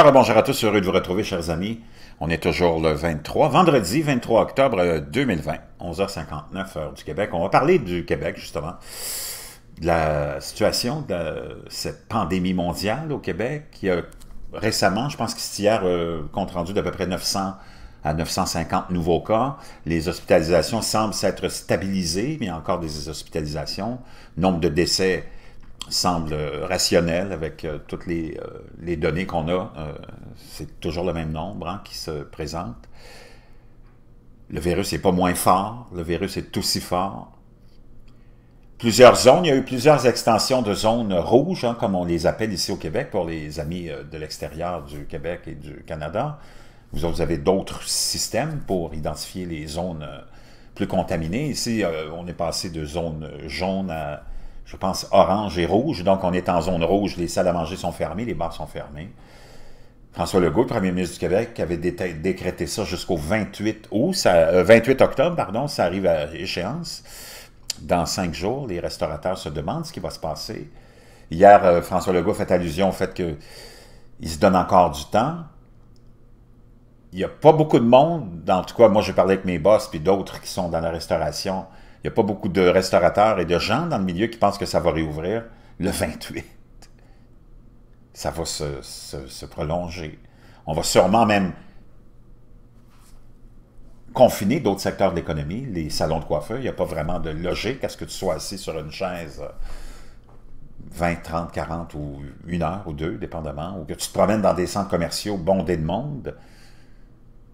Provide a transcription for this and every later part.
Ah, bonjour à tous, heureux de vous retrouver, chers amis. On est toujours le 23, vendredi 23 octobre 2020, euh, 11h59 heure du Québec. On va parler du Québec, justement, de la situation de cette pandémie mondiale au Québec qui a récemment, je pense que c'est hier, euh, compte rendu d'à peu près 900 à 950 nouveaux cas. Les hospitalisations semblent s'être stabilisées, mais il y a encore des hospitalisations. Nombre de décès semble euh, rationnel avec euh, toutes euh, les, données qu'on a. c'est toujours le même nombre hein, qui se présente. Le virus n'est pas moins fort, le virus est aussi fort. Plusieurs zones, il y a eu plusieurs extensions de zones rouges, hein, comme on les appelle ici au Québec pour les amis de l'extérieur du Québec et du Canada. Vous, avez d'autres systèmes pour identifier les zones plus contaminées. Ici, on est passé de zones jaune à je pense, orange et rouge. Donc, on est en zone rouge. Les salles à manger sont fermées, les bars sont fermés. François Legault, premier ministre du Québec, avait décrété ça jusqu'au 28 euh, octobre, pardon, ça arrive à échéance. Dans cinq jours, les restaurateurs se demandent ce qui va se passer. Hier, euh, François Legault fait allusion au fait qu'il se donne encore du temps. Il n'y a pas beaucoup de monde, en tout cas, moi j'ai parlé avec mes boss puis d'autres qui sont dans la restauration, il n'y a pas beaucoup de restaurateurs et de gens dans le milieu qui pensent que ça va réouvrir le 28. Ça va se, prolonger. On va sûrement même confiner d'autres secteurs de l'économie, les salons de coiffeur. Il n'y a pas vraiment de logique à ce que tu sois assis sur une chaise 20, 30, 40 ou une heure ou deux, dépendamment, ou que tu te promènes dans des centres commerciaux bondés de monde.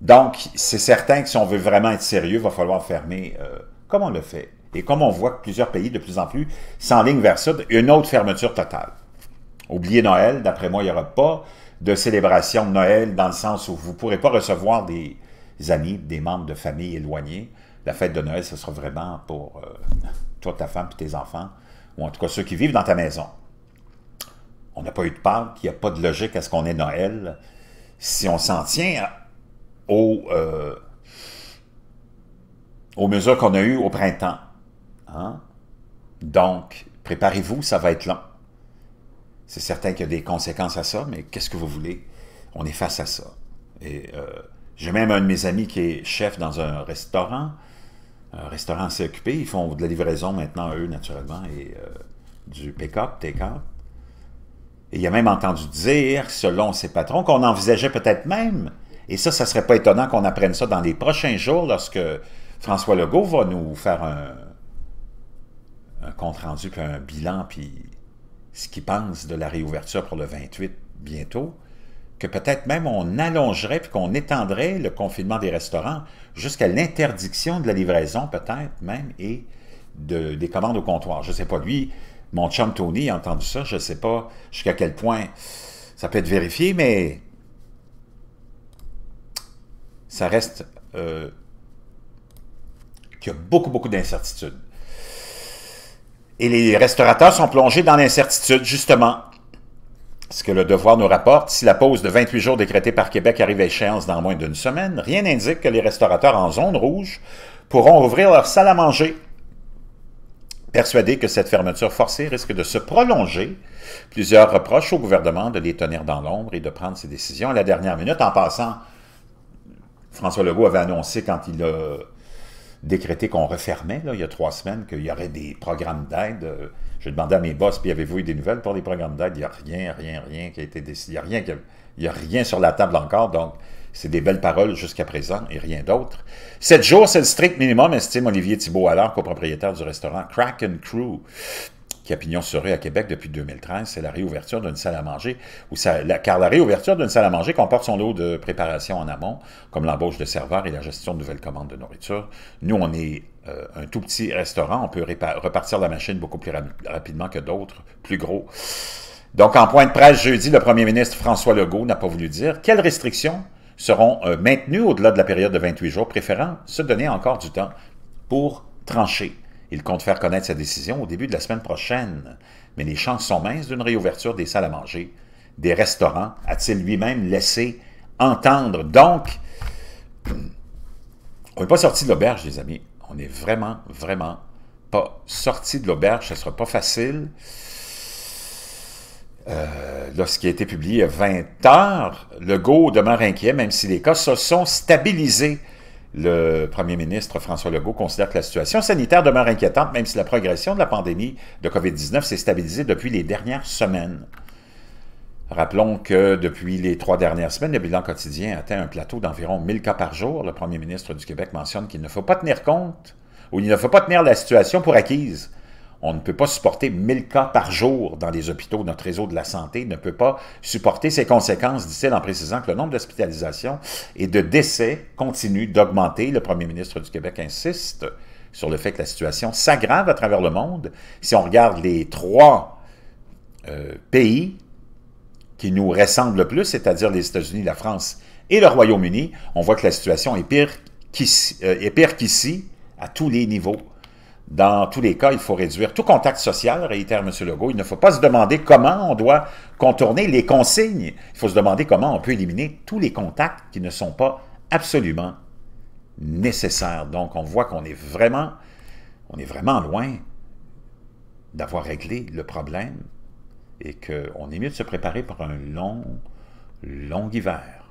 Donc, c'est certain que si on veut vraiment être sérieux, il va falloir fermer euh, comme on le fait, et comme on voit que plusieurs pays de plus en plus s'enlignent vers ça, une autre fermeture totale. Oubliez Noël, d'après moi, il n'y aura pas de célébration de Noël dans le sens où vous ne pourrez pas recevoir des amis, des membres de famille éloignés. La fête de Noël, ce sera vraiment pour euh, toi, ta femme et tes enfants, ou en tout cas ceux qui vivent dans ta maison. On n'a pas eu de Pâques, il n'y a pas de logique à ce qu'on ait Noël. Si on s'en tient au, euh, aux mesures qu'on a eues au printemps. Hein? Donc, préparez-vous, ça va être long. C'est certain qu'il y a des conséquences à ça, mais qu'est-ce que vous voulez? On est face à ça. Et euh, j'ai même un de mes amis qui est chef dans un restaurant, un restaurant assez occupé. Ils font de la livraison maintenant, eux, naturellement, et euh, du pick-up, take Et il a même entendu dire, selon ses patrons, qu'on envisageait peut-être même, et ça, ça serait pas étonnant qu'on apprenne ça dans les prochains jours lorsque François Legault va nous faire un, compte-rendu, puis un bilan, puis ce qu'il pense de la réouverture pour le 28 bientôt, que peut-être même on allongerait puis qu'on étendrait le confinement des restaurants jusqu'à l'interdiction de la livraison peut-être même et de, des commandes au comptoir. Je ne sais pas, lui, mon chum Tony a entendu ça, je ne sais pas jusqu'à quel point ça peut être vérifié, mais ça reste euh, il y a beaucoup, beaucoup d'incertitudes. Et les restaurateurs sont plongés dans l'incertitude, justement. Ce que le devoir nous rapporte, si la pause de 28 jours décrétée par Québec arrive à échéance dans moins d'une semaine, rien n'indique que les restaurateurs en zone rouge pourront ouvrir leur salle à manger. Persuadés que cette fermeture forcée risque de se prolonger, plusieurs reprochent au gouvernement de les tenir dans l'ombre et de prendre ses décisions à la dernière minute. En passant, François Legault avait annoncé quand il a décrété qu'on refermait, il y a trois semaines, qu'il y aurait des programmes d'aide. Euh, je demandais à mes boss, puis avez-vous eu des nouvelles pour les programmes d'aide? Il n'y a rien, rien, rien qui a été décidé. Il n'y a, rien, a rien sur la table encore, donc c'est des belles paroles jusqu'à présent et rien d'autre. Sept jours, c'est le strict minimum, estime Olivier Thibault, alors copropriétaire du restaurant Crack and Crew qui a pignon à Québec depuis 2013, c'est la réouverture d'une salle à manger. Où ça, la, car la réouverture d'une salle à manger comporte son lot de préparation en amont, comme l'embauche de serveurs et la gestion de nouvelles commandes de nourriture. Nous, on est euh, un tout petit restaurant, on peut repartir la machine beaucoup plus rapidement que d'autres, plus gros. Donc, en point de presse jeudi, le premier ministre François Legault n'a pas voulu dire quelles restrictions seront euh, maintenues au-delà de la période de 28 jours, préférant se donner encore du temps pour trancher. Il compte faire connaître sa décision au début de la semaine prochaine, mais les chances sont minces d'une réouverture des salles à manger, des restaurants, a-t-il lui-même laissé entendre. Donc, on n'est pas sorti de l'auberge, les amis. On est vraiment, vraiment pas sorti de l'auberge. Ce ne sera pas facile. Euh, lorsqu'il a été publié à 20 heures, le GO demeure inquiet, même si les cas se sont stabilisés. Le premier ministre François Legault considère que la situation sanitaire demeure inquiétante, même si la progression de la pandémie de COVID-19 s'est stabilisée depuis les dernières semaines. Rappelons que depuis les trois dernières semaines, le bilan quotidien atteint un plateau d'environ 1000 cas par jour. Le premier ministre du Québec mentionne qu'il ne faut pas tenir compte ou il ne faut pas tenir la situation pour acquise. On ne peut pas supporter 1000 cas par jour dans les hôpitaux. Notre réseau de la santé ne peut pas supporter ces conséquences, dit-il, en précisant que le nombre d'hospitalisations et de décès continue d'augmenter. Le premier ministre du Québec insiste sur le fait que la situation s'aggrave à travers le monde. Si on regarde les trois euh, pays qui nous ressemblent le plus, c'est-à-dire les États-Unis, la France et le Royaume-Uni, on voit que la situation est pire qu'ici, euh, à tous les niveaux. Dans tous les cas, il faut réduire tout contact social, réitère M. Legault. Il ne faut pas se demander comment on doit contourner les consignes. Il faut se demander comment on peut éliminer tous les contacts qui ne sont pas absolument nécessaires. Donc, on voit qu'on est vraiment, on est vraiment loin d'avoir réglé le problème et qu'on est mieux de se préparer pour un long, long hiver.